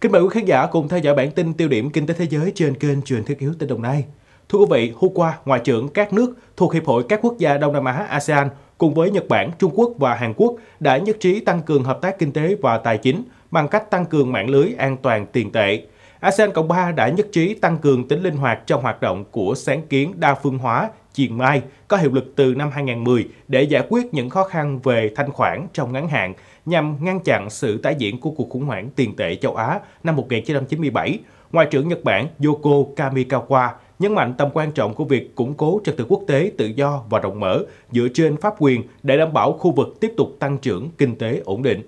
Kính mời quý khán giả cùng theo dõi bản tin tiêu điểm kinh tế thế giới trên kênh Truyền Thiết Yếu tỉnh Đồng Nai. Thưa quý vị, hôm qua, Ngoại trưởng các nước thuộc Hiệp hội các quốc gia Đông Nam Á ASEAN cùng với Nhật Bản, Trung Quốc và Hàn Quốc đã nhất trí tăng cường hợp tác kinh tế và tài chính bằng cách tăng cường mạng lưới an toàn tiền tệ. ASEAN Cộng 3 đã nhất trí tăng cường tính linh hoạt trong hoạt động của sáng kiến đa phương hóa Chiền Mai có hiệu lực từ năm 2010 để giải quyết những khó khăn về thanh khoản trong ngắn hạn nhằm ngăn chặn sự tái diễn của cuộc khủng hoảng tiền tệ châu Á năm 1997. Ngoại trưởng Nhật Bản Yoko Kamikawa nhấn mạnh tầm quan trọng của việc củng cố trật tự quốc tế tự do và rộng mở dựa trên pháp quyền để đảm bảo khu vực tiếp tục tăng trưởng kinh tế ổn định.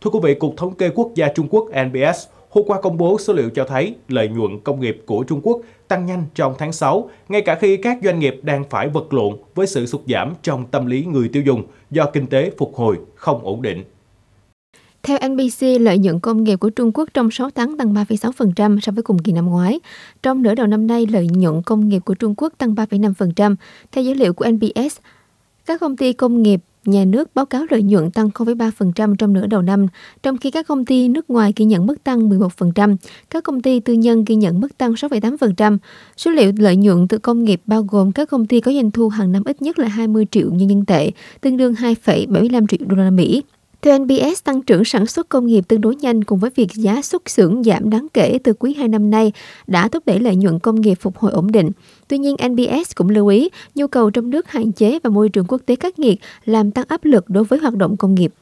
Thưa quý vị, Cục Thống kê Quốc gia Trung Quốc NBS hôm qua công bố số liệu cho thấy lợi nhuận công nghiệp của Trung Quốc tăng nhanh trong tháng 6, ngay cả khi các doanh nghiệp đang phải vật lộn với sự sụt giảm trong tâm lý người tiêu dùng do kinh tế phục hồi không ổn định. Theo NBC, lợi nhuận công nghiệp của Trung Quốc trong 6 tháng tăng 3,6% so với cùng kỳ năm ngoái. Trong nửa đầu năm nay, lợi nhuận công nghiệp của Trung Quốc tăng 3,5%. Theo dữ liệu của NBS, các công ty công nghiệp nhà nước báo cáo lợi nhuận tăng 0,3% trong nửa đầu năm, trong khi các công ty nước ngoài ghi nhận mức tăng 11%, các công ty tư nhân ghi nhận mức tăng 6,8%. Số liệu lợi nhuận từ công nghiệp bao gồm các công ty có doanh thu hàng năm ít nhất là 20 triệu nhân dân tệ, tương đương 2,75 triệu đô la Mỹ. Theo NBS, tăng trưởng sản xuất công nghiệp tương đối nhanh cùng với việc giá xuất xưởng giảm đáng kể từ quý 2 năm nay đã thúc đẩy lợi nhuận công nghiệp phục hồi ổn định. Tuy nhiên, NBS cũng lưu ý nhu cầu trong nước hạn chế và môi trường quốc tế khắc nghiệt làm tăng áp lực đối với hoạt động công nghiệp.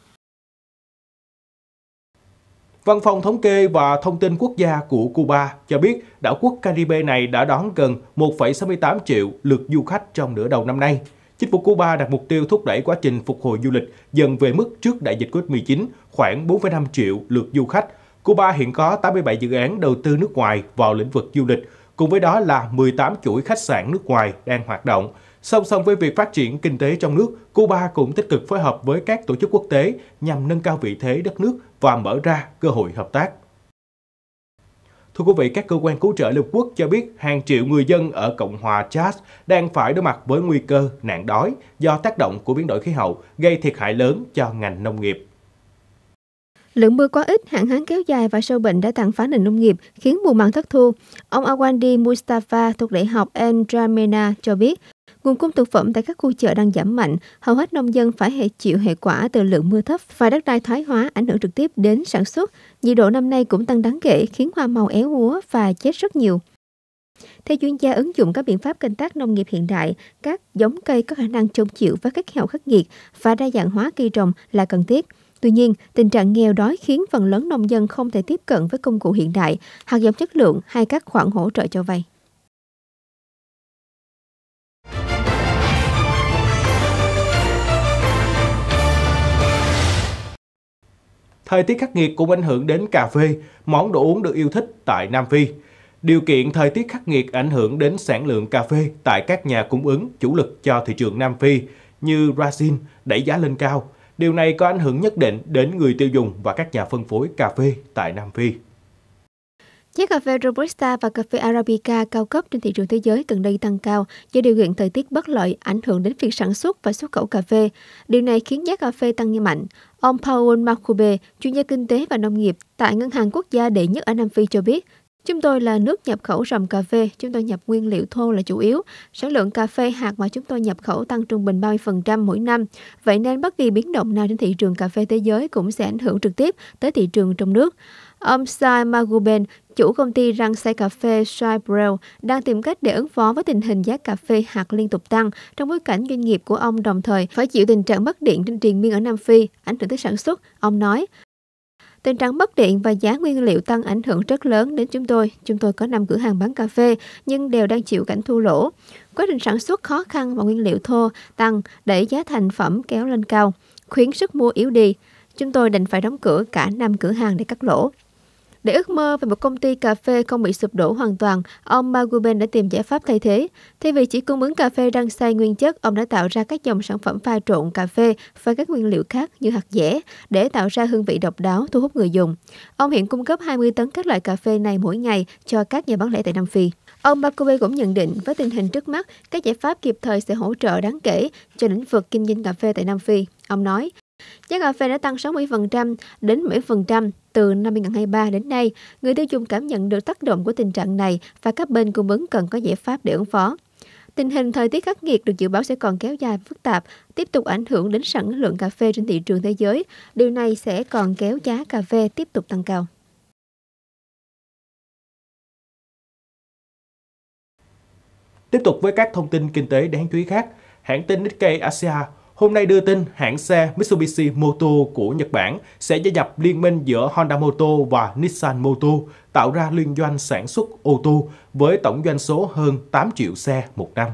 Văn phòng Thống kê và Thông tin Quốc gia của Cuba cho biết đảo quốc Caribe này đã đón gần 1,68 triệu lượt du khách trong nửa đầu năm nay. Chính phủ Cuba đặt mục tiêu thúc đẩy quá trình phục hồi du lịch dần về mức trước đại dịch COVID-19, khoảng 4,5 triệu lượt du khách. Cuba hiện có 87 dự án đầu tư nước ngoài vào lĩnh vực du lịch, cùng với đó là 18 chuỗi khách sạn nước ngoài đang hoạt động. Song song với việc phát triển kinh tế trong nước, Cuba cũng tích cực phối hợp với các tổ chức quốc tế nhằm nâng cao vị thế đất nước và mở ra cơ hội hợp tác. Thưa quý vị, các cơ quan cứu trợ Liên Quốc cho biết hàng triệu người dân ở Cộng hòa Chad đang phải đối mặt với nguy cơ nạn đói do tác động của biến đổi khí hậu gây thiệt hại lớn cho ngành nông nghiệp. Lượng mưa quá ít, hạn hán kéo dài và sâu bệnh đã tàn phá nền nông nghiệp, khiến mùa màng thất thu. Ông Awandi Mustafa thuộc Đại học Ndramena cho biết, Nguồn cung thực phẩm tại các khu chợ đang giảm mạnh, hầu hết nông dân phải hệ chịu hệ quả từ lượng mưa thấp và đất đai thoái hóa ảnh hưởng trực tiếp đến sản xuất. Nhiệt độ năm nay cũng tăng đáng kể khiến hoa màu éo úa và chết rất nhiều. Theo chuyên gia ứng dụng các biện pháp canh tác nông nghiệp hiện đại, các giống cây có khả năng chống chịu với các hậu khắc nghiệt và đa dạng hóa cây trồng là cần thiết. Tuy nhiên, tình trạng nghèo đói khiến phần lớn nông dân không thể tiếp cận với công cụ hiện đại, hạt giống chất lượng hay các khoản hỗ trợ cho vay. thời tiết khắc nghiệt cũng ảnh hưởng đến cà phê, món đồ uống được yêu thích tại Nam Phi. Điều kiện thời tiết khắc nghiệt ảnh hưởng đến sản lượng cà phê tại các nhà cung ứng chủ lực cho thị trường Nam Phi như Brazil đẩy giá lên cao. Điều này có ảnh hưởng nhất định đến người tiêu dùng và các nhà phân phối cà phê tại Nam Phi. Giá cà phê Robusta và cà phê Arabica cao cấp trên thị trường thế giới gần đây tăng cao do điều kiện thời tiết bất lợi ảnh hưởng đến việc sản xuất và xuất khẩu cà phê. Điều này khiến giá cà phê tăng như mạnh. Ông Paul Makube, chuyên gia kinh tế và nông nghiệp tại Ngân hàng Quốc gia đệ nhất ở Nam Phi cho biết, Chúng tôi là nước nhập khẩu rầm cà phê, chúng tôi nhập nguyên liệu thô là chủ yếu. Sản lượng cà phê hạt mà chúng tôi nhập khẩu tăng trung bình 30% mỗi năm. Vậy nên bất kỳ biến động nào trên thị trường cà phê thế giới cũng sẽ ảnh hưởng trực tiếp tới thị trường trong nước. Ông Sai Maguben, chủ công ty răng xay cà phê Brew, đang tìm cách để ứng phó với tình hình giá cà phê hạt liên tục tăng trong bối cảnh doanh nghiệp của ông đồng thời phải chịu tình trạng mất điện trên triền miên ở Nam Phi, ảnh hưởng tới sản xuất. Ông nói, Tình trạng mất điện và giá nguyên liệu tăng ảnh hưởng rất lớn đến chúng tôi. Chúng tôi có 5 cửa hàng bán cà phê, nhưng đều đang chịu cảnh thua lỗ. Quá trình sản xuất khó khăn và nguyên liệu thô tăng đẩy giá thành phẩm kéo lên cao, khuyến sức mua yếu đi. Chúng tôi định phải đóng cửa cả năm cửa hàng để cắt lỗ. Để ước mơ về một công ty cà phê không bị sụp đổ hoàn toàn, ông Maguben đã tìm giải pháp thay thế. Thay vì chỉ cung ứng cà phê rang xay nguyên chất, ông đã tạo ra các dòng sản phẩm pha trộn cà phê và các nguyên liệu khác như hạt dẻ để tạo ra hương vị độc đáo thu hút người dùng. Ông hiện cung cấp 20 tấn các loại cà phê này mỗi ngày cho các nhà bán lẻ tại Nam Phi. Ông Bakube cũng nhận định với tình hình trước mắt, các giải pháp kịp thời sẽ hỗ trợ đáng kể cho lĩnh vực kinh doanh cà phê tại Nam Phi. Ông nói, Giá cà phê đã tăng 60% đến 7% từ năm 2023 đến nay. Người tiêu dùng cảm nhận được tác động của tình trạng này và các bên cung ứng cần có giải pháp để ứng phó. Tình hình thời tiết khắc nghiệt được dự báo sẽ còn kéo dài phức tạp, tiếp tục ảnh hưởng đến sản lượng cà phê trên thị trường thế giới. Điều này sẽ còn kéo giá cà phê tiếp tục tăng cao. Tiếp tục với các thông tin kinh tế đáng chú ý khác, hãng tin Nikkei Asia Hôm nay đưa tin hãng xe Mitsubishi Moto của Nhật Bản sẽ gia nhập liên minh giữa Honda Moto và Nissan Moto, tạo ra liên doanh sản xuất ô tô với tổng doanh số hơn 8 triệu xe một năm.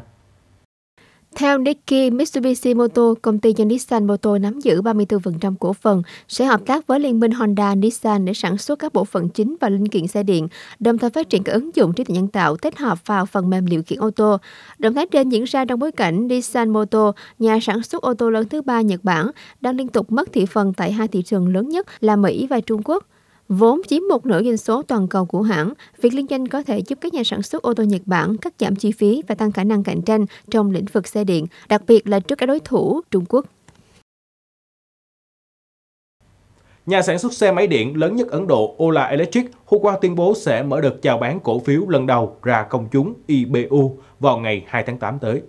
Theo Nikkei, Mitsubishi Motor, công ty do Nissan Motor nắm giữ 34% cổ phần, sẽ hợp tác với liên minh Honda Nissan để sản xuất các bộ phận chính và linh kiện xe điện, đồng thời phát triển các ứng dụng trí tuệ nhân tạo tích hợp vào phần mềm điều khiển ô tô. Động thái trên diễn ra trong bối cảnh Nissan Motor, nhà sản xuất ô tô lớn thứ ba Nhật Bản, đang liên tục mất thị phần tại hai thị trường lớn nhất là Mỹ và Trung Quốc. Vốn chiếm một nửa doanh số toàn cầu của hãng, việc liên doanh có thể giúp các nhà sản xuất ô tô Nhật Bản cắt giảm chi phí và tăng khả năng cạnh tranh trong lĩnh vực xe điện, đặc biệt là trước các đối thủ Trung Quốc. Nhà sản xuất xe máy điện lớn nhất Ấn Độ Ola Electric hôm qua tuyên bố sẽ mở đợt chào bán cổ phiếu lần đầu ra công chúng (IPO) vào ngày 2 tháng 8 tới.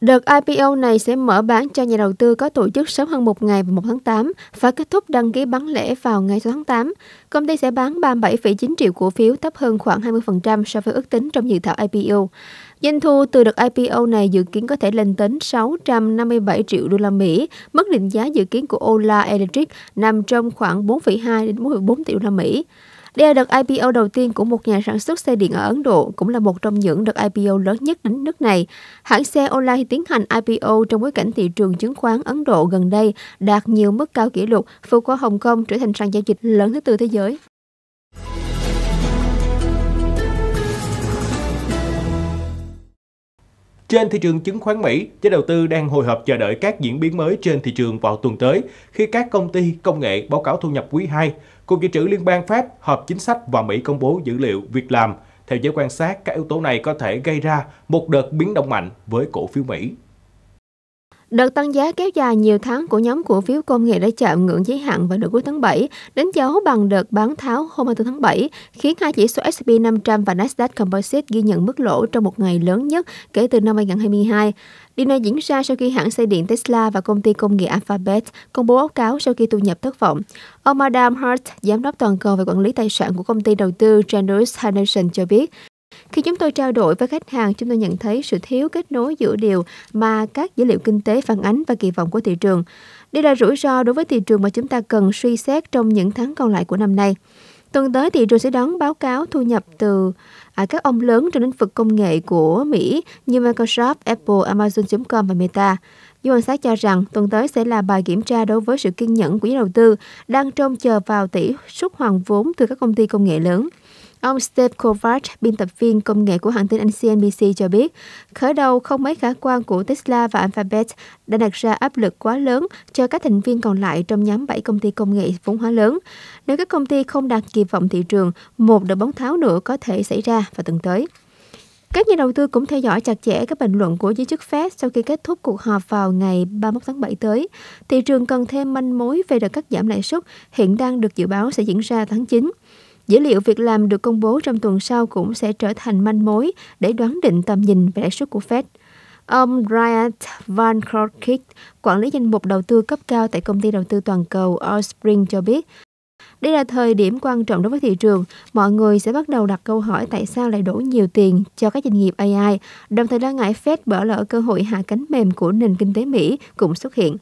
Đợt IPO này sẽ mở bán cho nhà đầu tư có tổ chức sớm hơn một ngày vào 1 tháng 8 và kết thúc đăng ký bán lẻ vào ngày 6 tháng 8. Công ty sẽ bán 37,9 triệu cổ phiếu thấp hơn khoảng 20% so với ước tính trong dự thảo IPO. Doanh thu từ đợt IPO này dự kiến có thể lên đến 657 triệu đô la Mỹ, mức định giá dự kiến của Ola Electric nằm trong khoảng 4,2 đến 4,4 tỷ đô la Mỹ. Đây là đợt IPO đầu tiên của một nhà sản xuất xe điện ở Ấn Độ, cũng là một trong những đợt IPO lớn nhất đến nước này. Hãng xe Ola tiến hành IPO trong bối cảnh thị trường chứng khoán Ấn Độ gần đây đạt nhiều mức cao kỷ lục, vượt qua Hồng Kông trở thành sàn giao dịch lớn thứ tư thế giới. Trên thị trường chứng khoán Mỹ, giới đầu tư đang hồi hộp chờ đợi các diễn biến mới trên thị trường vào tuần tới khi các công ty công nghệ báo cáo thu nhập quý 2. Cục dự trữ Liên bang Pháp họp chính sách và Mỹ công bố dữ liệu việc làm. Theo giới quan sát, các yếu tố này có thể gây ra một đợt biến động mạnh với cổ phiếu Mỹ. Đợt tăng giá kéo dài nhiều tháng của nhóm cổ phiếu công nghệ đã chạm ngưỡng giới hạn vào nửa cuối tháng 7, đánh dấu bằng đợt bán tháo hôm 24 tháng 7, khiến hai chỉ số S&P 500 và Nasdaq Composite ghi nhận mức lỗ trong một ngày lớn nhất kể từ năm 2022. Điều này diễn ra sau khi hãng xe điện Tesla và công ty công nghệ Alphabet công bố báo cáo sau khi thu nhập thất vọng. Ông Adam Hart, giám đốc toàn cầu về quản lý tài sản của công ty đầu tư Janus Henderson cho biết, khi chúng tôi trao đổi với khách hàng, chúng tôi nhận thấy sự thiếu kết nối giữa điều mà các dữ liệu kinh tế phản ánh và kỳ vọng của thị trường. Đây là rủi ro đối với thị trường mà chúng ta cần suy xét trong những tháng còn lại của năm nay. Tuần tới thị trường sẽ đón báo cáo thu nhập từ à, các ông lớn trong lĩnh vực công nghệ của Mỹ như Microsoft, Apple, Amazon.com và Meta. Dư quan sát cho rằng tuần tới sẽ là bài kiểm tra đối với sự kiên nhẫn của nhà đầu tư đang trông chờ vào tỷ suất hoàn vốn từ các công ty công nghệ lớn. Ông Steve Kovac, biên tập viên công nghệ của hãng tin Anh CNBC cho biết, khởi đầu không mấy khả quan của Tesla và Alphabet đã đặt ra áp lực quá lớn cho các thành viên còn lại trong nhóm 7 công ty công nghệ vốn hóa lớn. Nếu các công ty không đạt kỳ vọng thị trường, một đợt bóng tháo nữa có thể xảy ra vào tuần tới. Các nhà đầu tư cũng theo dõi chặt chẽ các bình luận của giới chức Fed sau khi kết thúc cuộc họp vào ngày 31 tháng 7 tới. Thị trường cần thêm manh mối về đợt cắt giảm lãi suất hiện đang được dự báo sẽ diễn ra tháng 9. Dữ liệu việc làm được công bố trong tuần sau cũng sẽ trở thành manh mối để đoán định tầm nhìn về lãi suất của Fed. Ông Brian Van Krokic, quản lý danh mục đầu tư cấp cao tại công ty đầu tư toàn cầu Allspring cho biết, đây là thời điểm quan trọng đối với thị trường. Mọi người sẽ bắt đầu đặt câu hỏi tại sao lại đổ nhiều tiền cho các doanh nghiệp AI, đồng thời lo ngại Fed bỏ lỡ cơ hội hạ cánh mềm của nền kinh tế Mỹ cũng xuất hiện.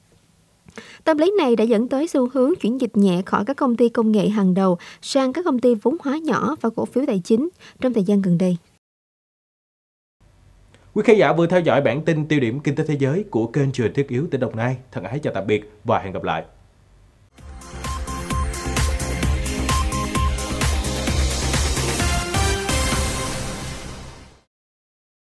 Tâm lý này đã dẫn tới xu hướng chuyển dịch nhẹ khỏi các công ty công nghệ hàng đầu sang các công ty vốn hóa nhỏ và cổ phiếu tài chính trong thời gian gần đây. Quý khán giả vừa theo dõi bản tin tiêu điểm kinh tế thế giới của kênh truyền thiết yếu tỉnh Đồng Nai. Thân ái chào tạm biệt và hẹn gặp lại.